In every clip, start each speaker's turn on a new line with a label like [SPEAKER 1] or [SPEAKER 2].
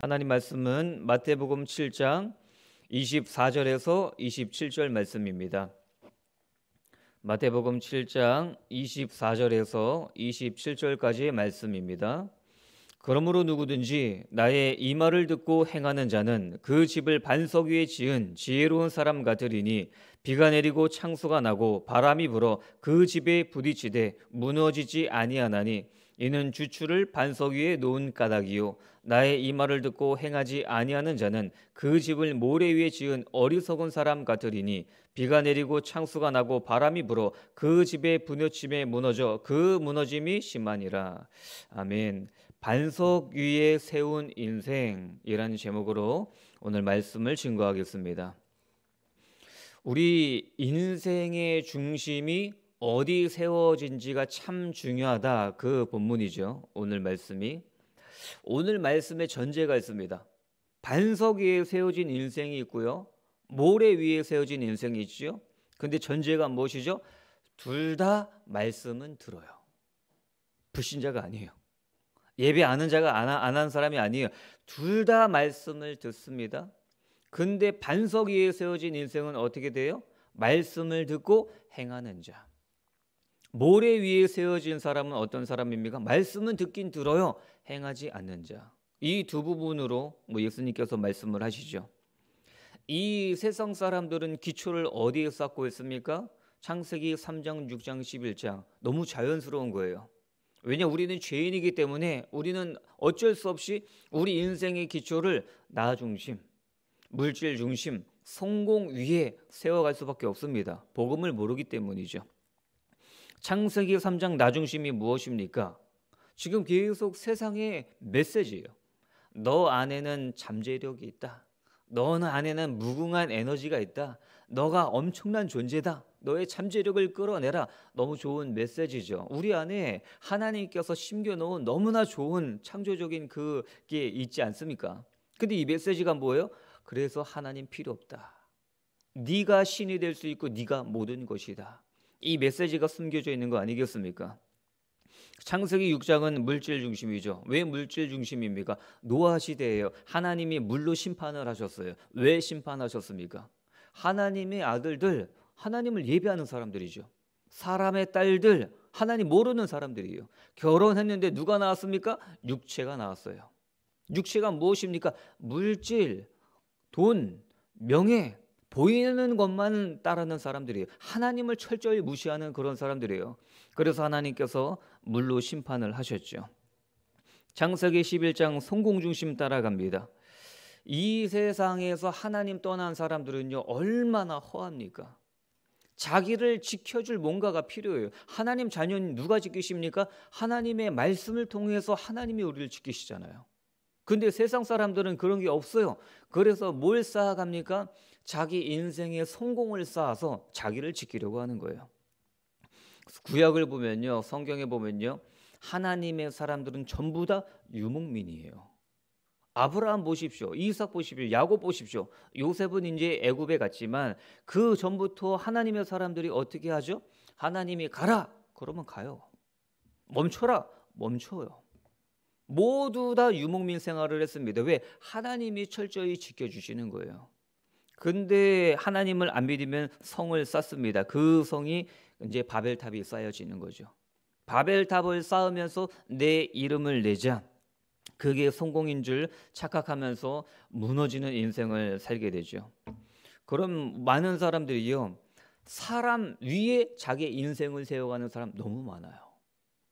[SPEAKER 1] 하나님 말씀은 마태복음 7장 24절에서 27절 말씀입니다. 마태복음 7장 24절에서 27절까지의 말씀입니다. 그러므로 누구든지 나의 이 말을 듣고 행하는 자는 그 집을 반석 위에 지은 지혜로운 사람 같으리니 비가 내리고 창수가 나고 바람이 불어 그 집에 부딪히되 무너지지 아니하나니 이는 주추를 반석 위에 놓은 까닭이요 나의 이 말을 듣고 행하지 아니하는 자는 그 집을 모래 위에 지은 어리석은 사람 같으리니 비가 내리고 창수가 나고 바람이 불어 그 집의 분여침에 무너져 그 무너짐이 심하니라 아멘 반석 위에 세운 인생이라는 제목으로 오늘 말씀을 증거하겠습니다 우리 인생의 중심이 어디 세워진지가 참 중요하다 그 본문이죠. 오늘 말씀이 오늘 말씀에 전제가 있습니다. 반석 위에 세워진 인생이 있고요. 모래 위에 세워진 인생이 있죠. 근데 전제가 무엇이죠? 둘 다 말씀은 들어요. 불신자가 아니에요. 예배 아는 자가 안 한 사람이 아니에요. 둘 다 말씀을 듣습니다. 근데 반석 위에 세워진 인생은 어떻게 돼요? 말씀을 듣고 행하는 자. 모래 위에 세워진 사람은 어떤 사람입니까? 말씀은 듣긴 들어요. 행하지 않는 자. 이 두 부분으로 뭐 예수님께서 말씀을 하시죠. 이 세상 사람들은 기초를 어디에 쌓고 있습니까? 창세기 3장, 6장, 11장. 너무 자연스러운 거예요. 왜냐 우리는 죄인이기 때문에 우리는 어쩔 수 없이 우리 인생의 기초를 나 중심, 물질 중심, 성공 위에 세워갈 수밖에 없습니다. 복음을 모르기 때문이죠. 창세기 3장 나중심이 무엇입니까? 지금 계속 세상의 메시지예요. 너 안에는 잠재력이 있다. 너 안에는 무궁한 에너지가 있다. 너가 엄청난 존재다. 너의 잠재력을 끌어내라. 너무 좋은 메시지죠. 우리 안에 하나님께서 심겨놓은 너무나 좋은 창조적인 그게 있지 않습니까? 근데 이 메시지가 뭐예요? 그래서 하나님 필요 없다. 네가 신이 될 수 있고 네가 모든 것이다. 이 메시지가 숨겨져 있는 거 아니겠습니까? 창세기 6장은 물질 중심이죠. 왜 물질 중심입니까? 노아 시대예요. 하나님이 물로 심판을 하셨어요. 왜 심판하셨습니까? 하나님의 아들들, 하나님을 예배하는 사람들이죠. 사람의 딸들, 하나님 모르는 사람들이에요. 결혼했는데 누가 나왔습니까? 육체가 나왔어요. 육체가 무엇입니까? 물질, 돈, 명예, 보이는 것만 따르는 사람들이에요. 하나님을 철저히 무시하는 그런 사람들이에요. 그래서 하나님께서 물로 심판을 하셨죠. 창세기 11장 성공 중심 따라갑니다. 이 세상에서 하나님 떠난 사람들은요 얼마나 허합니까? 자기를 지켜줄 뭔가가 필요해요. 하나님 자녀는 누가 지키십니까? 하나님의 말씀을 통해서 하나님이 우리를 지키시잖아요. 근데 세상 사람들은 그런 게 없어요. 그래서 뭘 쌓아갑니까? 자기 인생의 성공을 쌓아서 자기를 지키려고 하는 거예요. 구약을 보면요, 성경에 보면요, 하나님의 사람들은 전부 다 유목민이에요. 아브라함 보십시오. 이삭 보십시오. 야곱 보십시오. 요셉은 이제 애굽에 갔지만 그 전부터 하나님의 사람들이 어떻게 하죠? 하나님이 가라. 그러면 가요. 멈춰라. 멈춰요. 모두 다 유목민 생활을 했습니다. 왜? 하나님이 철저히 지켜주시는 거예요. 근데 하나님을 안 믿으면 성을 쌓습니다. 그 성이 이제 바벨탑이 쌓여지는 거죠. 바벨탑을 쌓으면서 내 이름을 내자. 그게 성공인 줄 착각하면서 무너지는 인생을 살게 되죠. 그럼 많은 사람들이요. 사람 위에 자기 인생을 세워가는 사람 너무 많아요.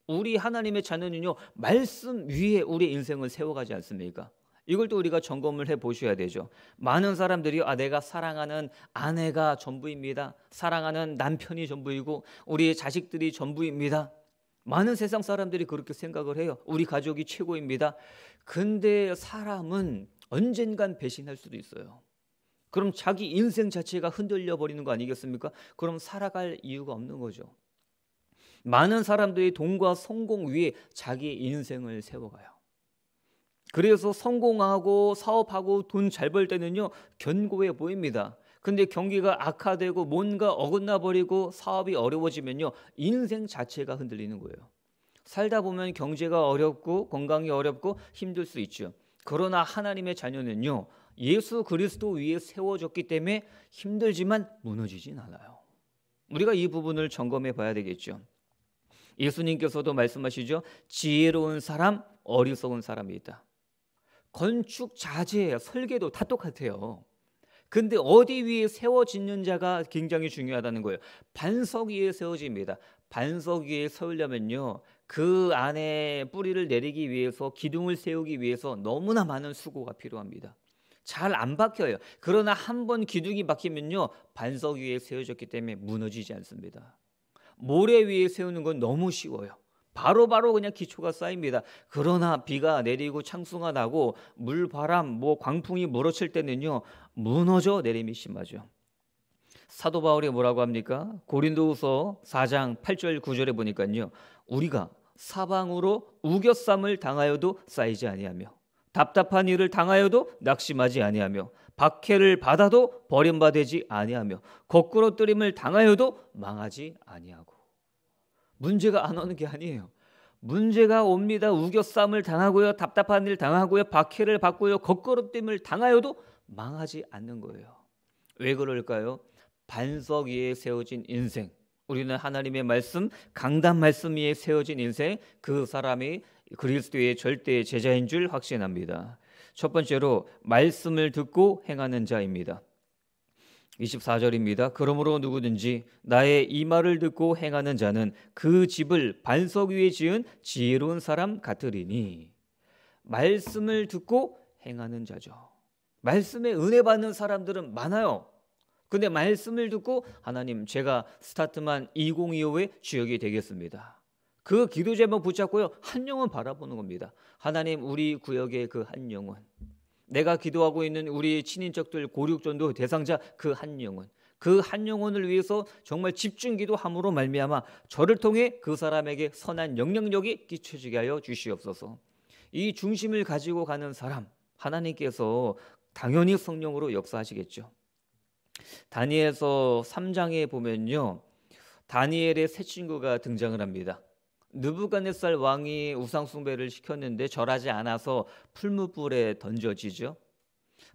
[SPEAKER 1] 우리 하나님의 자녀는요. 말씀 위에 우리 인생을 세워가지 않습니까? 이걸 또 우리가 점검을 해 보셔야 되죠. 많은 사람들이 아 내가 사랑하는 아내가 전부입니다. 사랑하는 남편이 전부이고 우리 자식들이 전부입니다. 많은 세상 사람들이 그렇게 생각을 해요. 우리 가족이 최고입니다. 근데 사람은 언젠간 배신할 수도 있어요. 그럼 자기 인생 자체가 흔들려 버리는 거 아니겠습니까? 그럼 살아갈 이유가 없는 거죠. 많은 사람들이 돈과 성공 위에 자기 인생을 세워가요. 그래서 성공하고 사업하고 돈 잘 벌 때는요 견고해 보입니다. 근데 경기가 악화되고 뭔가 어긋나 버리고 사업이 어려워지면요 인생 자체가 흔들리는 거예요. 살다 보면 경제가 어렵고 건강이 어렵고 힘들 수 있죠. 그러나 하나님의 자녀는요 예수 그리스도 위에 세워졌기 때문에 힘들지만 무너지진 않아요. 우리가 이 부분을 점검해 봐야 되겠죠. 예수님께서도 말씀하시죠. 지혜로운 사람, 어리석은 사람이 있다. 건축 자재예요. 설계도 다 똑같아요. 근데 어디 위에 세워 짓는 자가 굉장히 중요하다는 거예요. 반석 위에 세워집니다. 반석 위에 세우려면요. 그 안에 뿌리를 내리기 위해서 기둥을 세우기 위해서 너무나 많은 수고가 필요합니다. 잘 안 박혀요. 그러나 한번 기둥이 박히면요. 반석 위에 세워졌기 때문에 무너지지 않습니다. 모래 위에 세우는 건 너무 쉬워요. 바로바로 바로 그냥 기초가 쌓입니다. 그러나 비가 내리고 창수가 나고 물바람 뭐 광풍이 몰아칠 때는요. 무너져 내림이 심하죠. 사도 바울이 뭐라고 합니까? 고린도후서 4장 8절 9절에 보니까요. 우리가 사방으로 우겨쌈을 당하여도 쌓이지 아니하며 답답한 일을 당하여도 낙심하지 아니하며 박해를 받아도 버림받지 아니하며 거꾸로 뜨림을 당하여도 망하지 아니하고 문제가 안 오는 게 아니에요. 문제가 옵니다. 우겨쌈을 당하고요. 답답한 일 당하고요. 박해를 받고요. 거거름됨을 당하여도 망하지 않는 거예요. 왜 그럴까요? 반석 위에 세워진 인생. 우리는 하나님의 말씀, 강단 말씀 위에 세워진 인생. 그 사람이 그리스도의 절대 제자인 줄 확신합니다. 첫 번째로 말씀을 듣고 행하는 자입니다. 24절입니다. 그러므로 누구든지 나의 이 말을 듣고 행하는 자는 그 집을 반석 위에 지은 지혜로운 사람 같으리니 말씀을 듣고 행하는 자죠. 말씀에 은혜 받는 사람들은 많아요. 근데 말씀을 듣고 하나님 제가 스타트만 2025의 주역이 되겠습니다. 그 기도 제목 붙잡고요. 한 영혼 바라보는 겁니다. 하나님 우리 구역의 그 한 영혼. 내가 기도하고 있는 우리 친인척들 고륙전도 대상자 그 한 영혼 그 한 영혼을 위해서 정말 집중 기도함으로 말미암아 저를 통해 그 사람에게 선한 영향력이 끼쳐지게 하여 주시옵소서. 이 중심을 가지고 가는 사람 하나님께서 당연히 성령으로 역사하시겠죠. 다니엘서 3장에 보면요. 다니엘의 새 친구가 등장을 합니다. 느부갓네살 왕이 우상숭배를 시켰는데 절하지 않아서 풀무불에 던져지죠.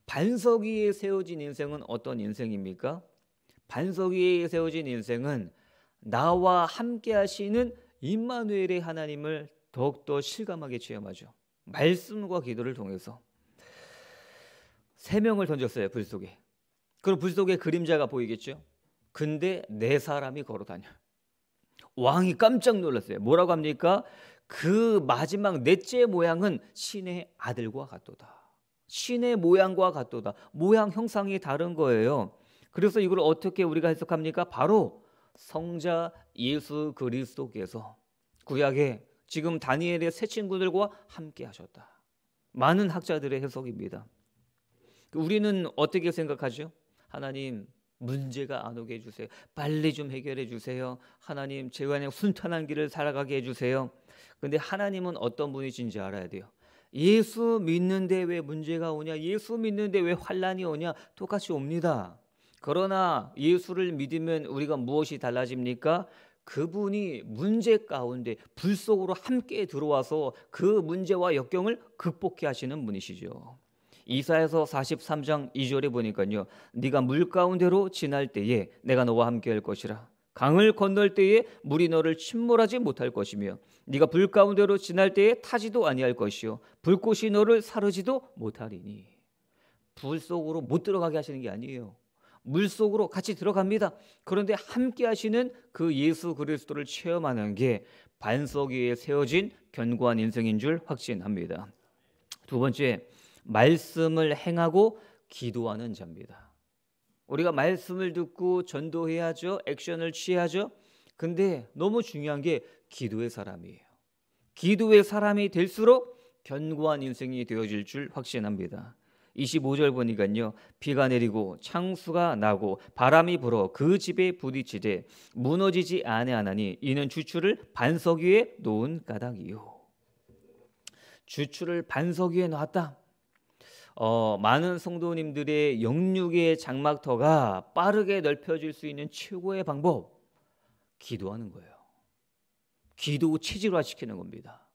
[SPEAKER 1] 반석 위에 세워진 인생은 어떤 인생입니까? 반석 위에 세워진 인생은 나와 함께 하시는 임마누엘의 하나님을 더욱더 실감하게 체험하죠. 말씀과 기도를 통해서 세 명을 던졌어요 불 속에. 그럼 불 속에 그림자가 보이겠죠. 근데 네 사람이 걸어 다녀. 왕이 깜짝 놀랐어요. 뭐라고 합니까? 그 마지막 넷째 모양은 신의 아들과 같도다. 신의 모양과 같도다. 모양 형상이 다른 거예요. 그래서 이걸 어떻게 우리가 해석합니까? 바로 성자 예수 그리스도께서 구약에 지금 다니엘의 세 친구들과 함께 하셨다. 많은 학자들의 해석입니다. 우리는 어떻게 생각하죠? 하나님 문제가 안 오게 해주세요. 빨리 좀 해결해 주세요. 하나님, 제가 그냥 순탄한 길을 살아가게 해주세요. 근데 하나님은 어떤 분이신지 알아야 돼요. 예수 믿는데 왜 문제가 오냐? 예수 믿는데 왜 환란이 오냐? 똑같이 옵니다. 그러나 예수를 믿으면 우리가 무엇이 달라집니까? 그분이 문제 가운데 불 속으로 함께 들어와서 그 문제와 역경을 극복해 하시는 분이시죠. 이사에서 43장 2절에 보니까요. 네가 물 가운데로 지날 때에 내가 너와 함께 할 것이라. 강을 건널 때에 물이 너를 침몰하지 못할 것이며 네가 불 가운데로 지날 때에 타지도 아니할 것이요 불꽃이 너를 사르지도 못하리니 불 속으로 못 들어가게 하시는 게 아니에요. 물 속으로 같이 들어갑니다. 그런데 함께 하시는 그 예수 그리스도를 체험하는 게 반석 위에 세워진 견고한 인생인 줄 확신합니다. 두 번째, 말씀을 행하고 기도하는 자입니다. 우리가 말씀을 듣고 전도해야죠. 액션을 취하죠. 근데 너무 중요한 게 기도의 사람이에요. 기도의 사람이 될수록 견고한 인생이 되어질 줄 확신합니다. 25절 보니까요. 비가 내리고 창수가 나고 바람이 불어 그 집에 부딪히되 무너지지 아니하나니 이는 주추를 반석 위에 놓은 까닭이요. 주추를 반석 위에 놨다. 어, 많은 성도님들의 영육의 장막터가 빠르게 넓혀질 수 있는 최고의 방법 기도하는 거예요. 기도 체질화시키는 겁니다.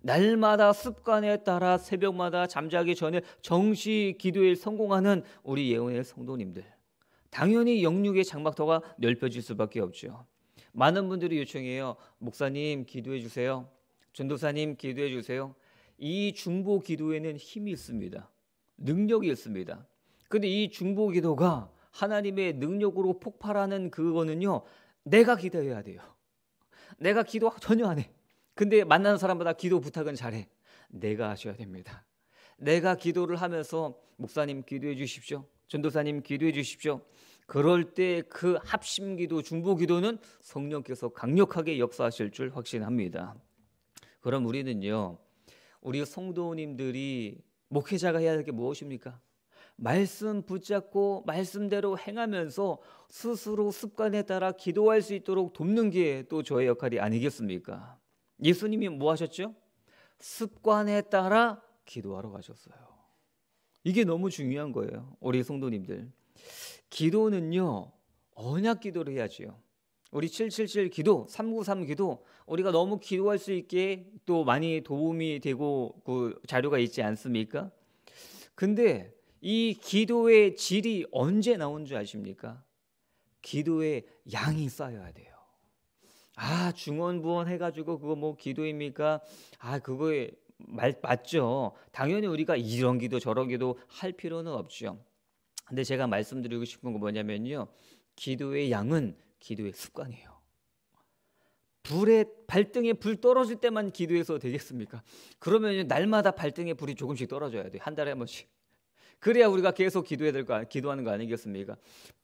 [SPEAKER 1] 날마다 습관에 따라 새벽마다 잠자기 전에 정시 기도에 성공하는 우리 예언의 성도님들. 당연히 영육의 장막터가 넓혀질 수밖에 없죠. 많은 분들이 요청해요. 목사님 기도해 주세요. 전도사님 기도해 주세요. 이 중보 기도에는 힘이 있습니다. 능력이 었습니다 근데 이 중보 기도가 하나님의 능력으로 폭발하는 그거는요, 내가 기도해야 돼요. 내가 기도 전혀 안 해. 근데 만나는 사람마다 기도 부탁은 잘해. 내가 하셔야 됩니다. 내가 기도를 하면서 목사님 기도해 주십시오. 전도사님 기도해 주십시오. 그럴 때 그 합심 기도, 중보 기도는 성령께서 강력하게 역사하실 줄 확신합니다. 그럼 우리는요, 우리 성도님들이 목회자가 해야 될 게 무엇입니까? 말씀 붙잡고 말씀대로 행하면서 스스로 습관에 따라 기도할 수 있도록 돕는 게 또 저의 역할이 아니겠습니까? 예수님이 뭐 하셨죠? 습관에 따라 기도하러 가셨어요. 이게 너무 중요한 거예요. 우리 성도님들. 기도는요. 언약 기도를 해야지요. 우리 777 기도, 393 기도 우리가 너무 기도할 수 있게 또 많이 도움이 되고 그 자료가 있지 않습니까? 근데 이 기도의 질이 언제 나온 줄 아십니까? 기도의 양이 쌓여야 돼요. 아, 중원부원 해 가지고 그거 뭐 기도입니까? 아, 그거에 말, 맞죠. 당연히 우리가 이런 기도 저런 기도 할 필요는 없죠. 근데 제가 말씀드리고 싶은 거 뭐냐면요. 기도의 양은 기도의 습관이에요. 불에 발등에 불 떨어질 때만 기도해서 되겠습니까? 그러면 날마다 발등에 불이 조금씩 떨어져야 돼. 한 달에 한 번씩. 그래야 우리가 계속 기도해야 될 거, 기도하는 거 아니겠습니까?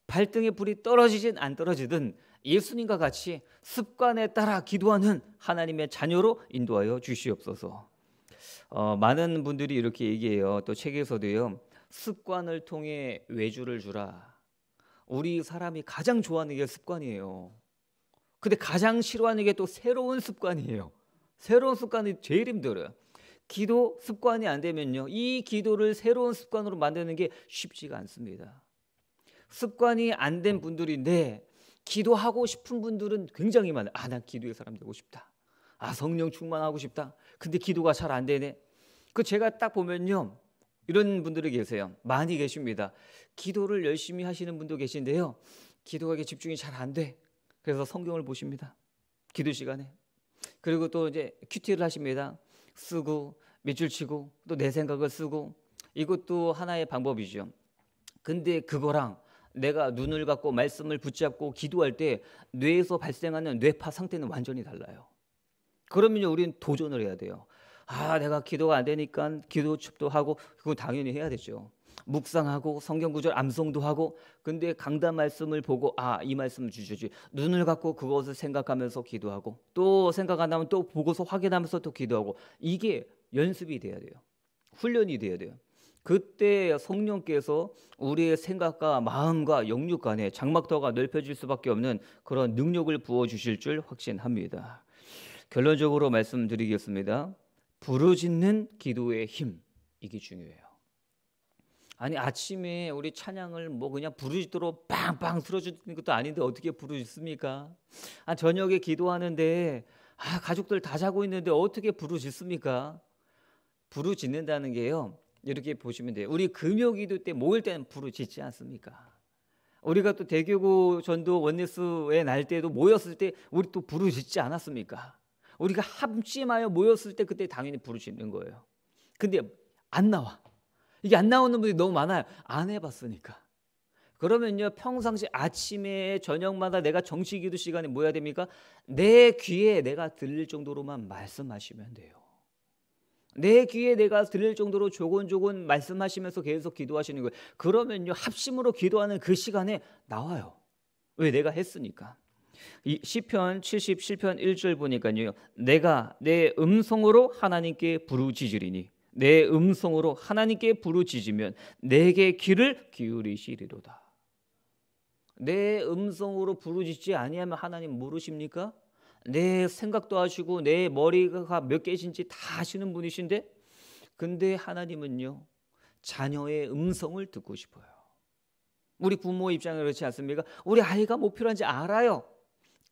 [SPEAKER 1] 발등에 불이 떨어지진 안 떨어지든 예수님과 같이 습관에 따라 기도하는 하나님의 자녀로 인도하여 주시옵소서. 어, 많은 분들이 이렇게 얘기해요. 또 책에서도요. 습관을 통해 외주를 주라. 우리 사람이 가장 좋아하는 게 습관이에요. 근데 가장 싫어하는 게 또 새로운 습관이에요. 새로운 습관이 제일 힘들어요. 기도 습관이 안 되면요. 이 기도를 새로운 습관으로 만드는 게 쉽지가 않습니다. 습관이 안 된 분들인데 기도하고 싶은 분들은 굉장히 많아요. 아, 난 기도의 사람 되고 싶다. 아, 성령 충만하고 싶다. 근데 기도가 잘 안 되네. 그 제가 딱 보면요. 이런 분들이 계세요. 많이 계십니다. 기도를 열심히 하시는 분도 계신데요. 기도하기 집중이 잘 안 돼. 그래서 성경을 보십니다. 기도 시간에. 그리고 또 이제 큐티를 하십니다. 쓰고 밑줄 치고 또 내 생각을 쓰고 이것도 하나의 방법이죠. 근데 그거랑 내가 눈을 갖고 말씀을 붙잡고 기도할 때 뇌에서 발생하는 뇌파 상태는 완전히 달라요. 그러면 우리는 도전을 해야 돼요. 아, 내가 기도가 안 되니까 기도 춥도 하고 그건 당연히 해야 되죠. 묵상하고 성경 구절 암송도 하고 근데 강단 말씀을 보고 아이 말씀 주시지 눈을 갖고 그것을 생각하면서 기도하고 또 생각 안 하면 또 보고서 확인하면서 또 기도하고 이게 연습이 돼야 돼요 훈련이 돼야 돼요 그때 성령께서 우리의 생각과 마음과 영육 간에 장막터가 넓혀질 수밖에 없는 그런 능력을 부어 주실 줄 확신합니다 결론적으로 말씀드리겠습니다 부르짖는 기도의 힘 이게 중요해요. 아니 아침에 우리 찬양을 뭐 그냥 부르짖도록 빵빵 틀어주는 것도 아닌데 어떻게 부르짖습니까? 아 저녁에 기도하는데 아 가족들 다 자고 있는데 어떻게 부르짖습니까? 부르짖는다는 게요. 이렇게 보시면 돼요. 우리 금요기도 때 모일 때는 부르짖지 않습니까? 우리가 또 대교구 전도 원내스에 날 때도 모였을 때 우리 또 부르짖지 않았습니까? 우리가 합심하여 모였을 때 그때 당연히 부르시는 거예요. 근데 안 나와. 이게 안 나오는 분이 너무 많아요. 안 해봤으니까. 그러면요 평상시 아침에 저녁마다 내가 정식 기도 시간에 뭐야 됩니까? 내 귀에 내가 들릴 정도로만 말씀하시면 돼요. 내 귀에 내가 들릴 정도로 조곤조곤 말씀하시면서 계속 기도하시는 거예요. 그러면요 합심으로 기도하는 그 시간에 나와요. 왜 내가 했으니까. 시편 77편 1절 보니까요. 내가 내 음성으로 하나님께 부르짖으리니 내 음성으로 하나님께 부르짖으면 내게 귀를 기울이시리로다. 내 음성으로 부르짖지 아니하면 하나님 모르십니까? 내 생각도 하시고 내 머리가 몇 개신지 다 아시는 분이신데 근데 하나님은요. 자녀의 음성을 듣고 싶어요. 우리 부모 입장에 그렇지 않습니까? 우리 아이가 뭐 필요한지 알아요.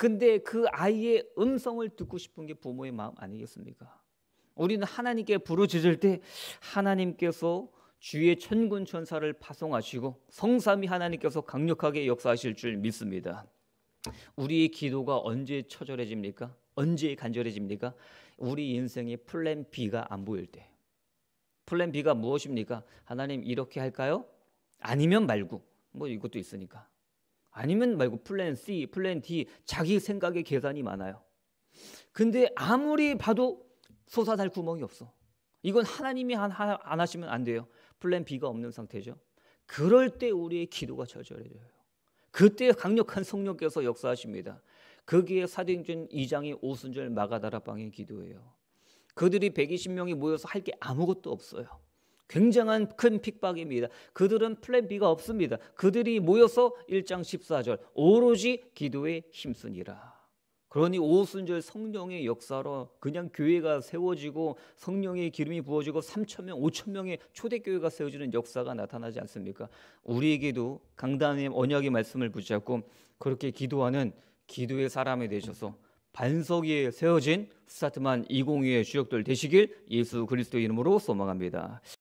[SPEAKER 1] 근데 그 아이의 음성을 듣고 싶은 게 부모의 마음 아니겠습니까? 우리는 하나님께 부르짖을 때 하나님께서 주의 천군 천사를 파송하시고 성삼위 하나님께서 강력하게 역사하실 줄 믿습니다. 우리의 기도가 언제 처절해집니까? 언제 간절해집니까? 우리 인생의 플랜 B가 안 보일 때. 플랜 B가 무엇입니까? 하나님 이렇게 할까요? 아니면 말고. 뭐 이것도 있으니까. 아니면 말고 플랜 C, 플랜 D 자기 생각에 계산이 많아요. 근데 아무리 봐도 솟아날 구멍이 없어. 이건 하나님이 한, 안 하시면 안 돼요. 플랜 B가 없는 상태죠. 그럴 때 우리의 기도가 저절해져요. 그때 강력한 성령께서 역사하십니다. 거기에 사도행전 2장의 오순절 마가다라방의 기도예요. 그들이 120명이 모여서 할 게 아무것도 없어요. 굉장한 큰 핍박입니다. 그들은 플랜 B가 없습니다. 그들이 모여서 1장 14절 오로지 기도에 힘쓰니라. 그러니 오순절 성령의 역사로 그냥 교회가 세워지고 성령의 기름이 부어지고 3천 명, 5천 명의 초대 교회가 세워지는 역사가 나타나지 않습니까? 우리에게도 강단의 언약의 말씀을 붙잡고 그렇게 기도하는 기도의 사람이 되셔서 반석 위에 세워진 스타트만 202의 주역들 되시길 예수 그리스도 이름으로 소망합니다.